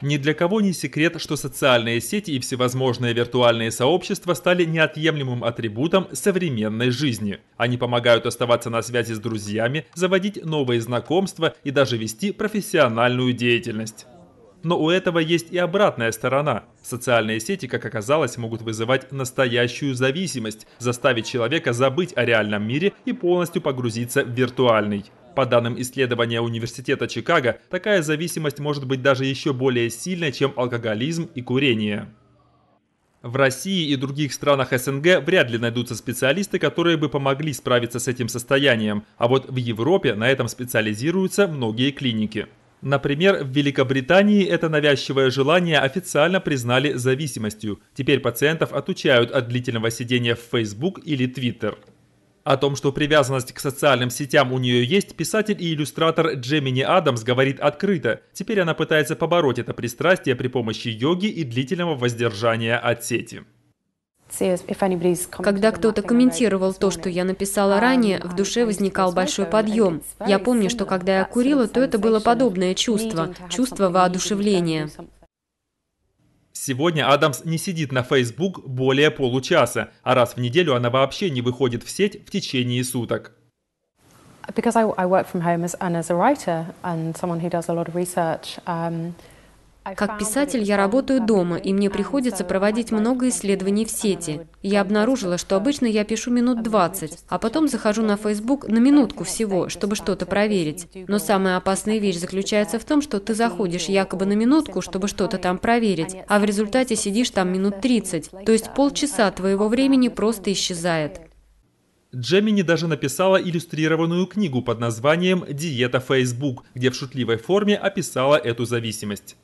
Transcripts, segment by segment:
Ни для кого не секрет, что социальные сети и всевозможные виртуальные сообщества стали неотъемлемым атрибутом современной жизни. Они помогают оставаться на связи с друзьями, заводить новые знакомства и даже вести профессиональную деятельность. Но у этого есть и обратная сторона. Социальные сети, как оказалось, могут вызывать настоящую зависимость, заставить человека забыть о реальном мире и полностью погрузиться в виртуальный. По данным исследования Университета Чикаго, такая зависимость может быть даже еще более сильной, чем алкоголизм и курение. В России и других странах СНГ вряд ли найдутся специалисты, которые бы помогли справиться с этим состоянием, а вот в Европе на этом специализируются многие клиники. Например, в Великобритании это навязчивое желание официально признали зависимостью. Теперь пациентов отучают от длительного сидения в Facebook или Twitter. О том, что привязанность к социальным сетям у нее есть, писатель и иллюстратор Джемини Адамс говорит открыто. Теперь она пытается побороть это пристрастие при помощи йоги и длительного воздержания от сети. Когда кто-то комментировал то, что я написала ранее, в душе возникал большой подъем. Я помню, что когда я курила, то это было подобное чувство, чувство воодушевления. Сегодня Адамс не сидит на Facebook более получаса, а раз в неделю она вообще не выходит в сеть в течение суток. Because I, I work from home as, and as a writer and someone who does a lot of research, um, как писатель я работаю дома, и мне приходится проводить много исследований в сети. Я обнаружила, что обычно я пишу минут 20, а потом захожу на Facebook на минутку всего, чтобы что-то проверить. Но самая опасная вещь заключается в том, что ты заходишь якобы на минутку, чтобы что-то там проверить, а в результате сидишь там минут 30, то есть полчаса твоего времени просто исчезает. Джемини даже написала иллюстрированную книгу под названием «Диета Facebook», где в шутливой форме описала эту зависимость.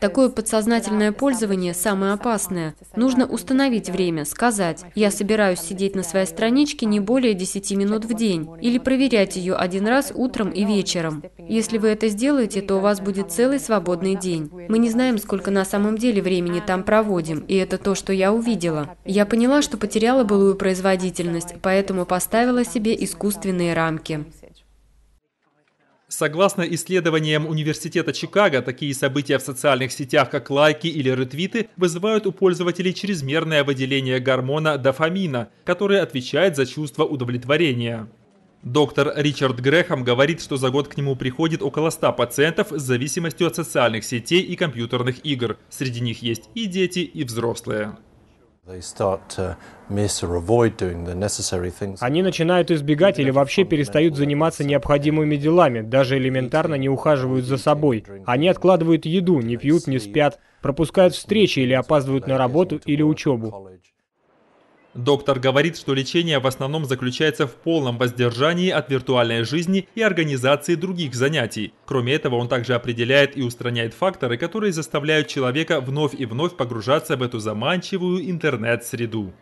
Такое подсознательное пользование самое опасное. Нужно установить uh, время, сказать, я собираюсь сидеть на своей страничке не более 10 минут в день, или проверять ее один раз утром и вечером. Если вы это сделаете, то у вас будет целый свободный день. Мы не знаем, сколько на самом деле времени там проводим, и это то, что я увидела. Я поняла, что потеряла былую производительность, поэтому поставила себе искусственные рамки. Согласно исследованиям Университета Чикаго, такие события в социальных сетях, как лайки или ретвиты, вызывают у пользователей чрезмерное выделение гормона дофамина, который отвечает за чувство удовлетворения. Доктор Ричард Грехам говорит, что за год к нему приходит около 100 пациентов с зависимостью от социальных сетей и компьютерных игр. Среди них есть и дети, и взрослые. Они начинают избегать или вообще перестают заниматься необходимыми делами, даже элементарно не ухаживают за собой. Они откладывают еду, не пьют, не спят, пропускают встречи или опаздывают на работу или учебу. Доктор говорит, что лечение в основном заключается в полном воздержании от виртуальной жизни и организации других занятий. Кроме этого, он также определяет и устраняет факторы, которые заставляют человека вновь и вновь погружаться в эту заманчивую интернет-среду.